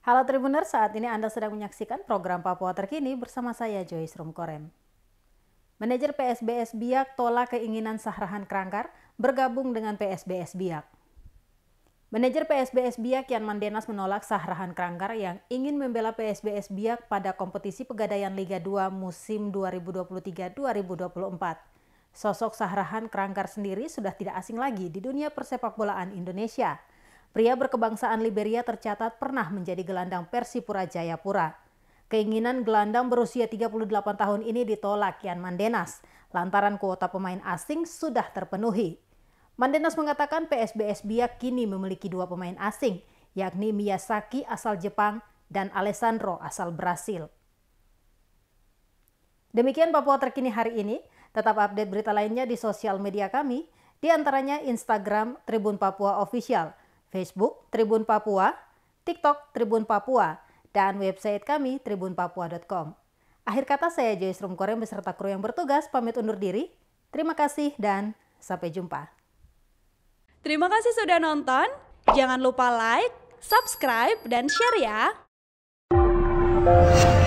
Halo Tribuner, saat ini Anda sedang menyaksikan program Papua Terkini bersama saya Joyce Rumkorem. Manajer PSBS Biak tolak keinginan Sahrahan Kerangkar bergabung dengan PSBS Biak. Manajer PSBS Biak Yan Mandenas menolak Sahrahan Kerangkar yang ingin membela PSBS Biak pada kompetisi Pegadaian Liga 2 musim 2023-2024. Sosok Sahrahan Kerangkar sendiri sudah tidak asing lagi di dunia persepak bolaan Indonesia. Pria berkebangsaan Liberia tercatat pernah menjadi gelandang Persipura Jayapura. Keinginan gelandang berusia 38 tahun ini ditolak Yan Mandenas lantaran kuota pemain asing sudah terpenuhi. Mandenas mengatakan PSBS Biak kini memiliki dua pemain asing, yakni Miyasaki asal Jepang dan Alessandro asal Brasil. Demikian Papua terkini hari ini. Tetap update berita lainnya di sosial media kami, di antaranya Instagram Tribun Papua Official – Facebook Tribun Papua, TikTok Tribun Papua, dan website kami tribunpapua.com. Akhir kata saya Joyce Rumkorem beserta kru yang bertugas pamit undur diri. Terima kasih dan sampai jumpa. Terima kasih sudah nonton. Jangan lupa like, subscribe, dan share ya.